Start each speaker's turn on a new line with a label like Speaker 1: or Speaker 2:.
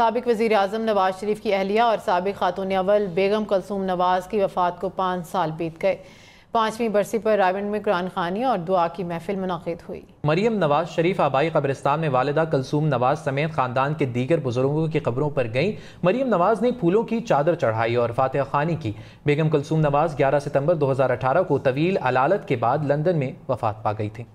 Speaker 1: सबक वज़ी अजम नवाज शरीफ की अहलिया और सबक खातून अवल बेगम कलसूम नवाज़ की वफ़ात को पाँच साल बीत गए पाँचवीं बरसी पर रावण में कुरान खानी और दुआ की महफिल मुनद हुई
Speaker 2: मरियम नवाज शरीफ आबाई कब्रिस्तान में वालदा कलसूम नवाज समेत खानदान के दीगर बुजुर्गों की खबरों पर गईं मरियम नवाज ने फूलों की चादर चढ़ाई और फातह खानी की बेगम कलसूम नवाज ग्यारह सितम्बर दो हज़ार अठारह को तवील अलालत के बाद लंदन में वफात पा गई थी